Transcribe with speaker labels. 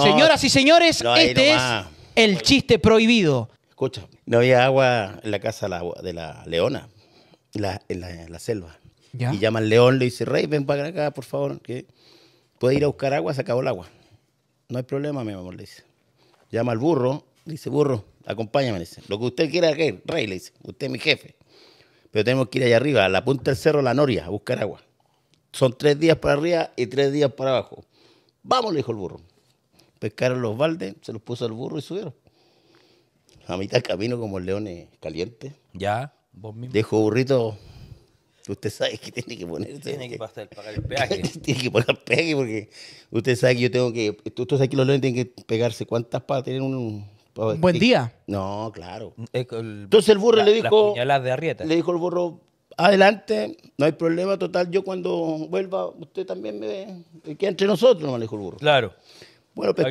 Speaker 1: Señoras y señores, este es
Speaker 2: el chiste prohibido. Escucha, no había agua en la casa de la, leona, en, la, selva. Y llama al león, le dice, rey, ven para acá, por favor, que puede ir a buscar agua, se acabó el agua. No hay problema, mi amor, le dice. Llama al burro, le dice, burro, acompáñame, le dice. Lo que usted quiera, que- rey, le dice, usted es mi jefe. Pero tenemos que ir allá arriba, a la punta del cerro, la noria, a buscar agua. Son tres días para arriba y tres días para abajo. Vamos, le dijo el burro pescaron los baldes, se los puso al burro y subieron. A mitad camino como leones calientes. Ya, vos mismo. Dejo burrito. Usted sabe que tiene que ponerse. Tiene que, pasar, pagar el peaje. tiene que pagar el peaje porque usted sabe que yo tengo que. Usted sabe que los leones tienen que pegarse cuántas para tener un. Buen día. No, claro. Mm, Entonces el burro le dijo. Las de Le dijo el burro, adelante, no hay problema, total, yo cuando vuelva, usted también me ve, que entre nosotros, no dijo el burro. Claro. Bueno, pero... Pues,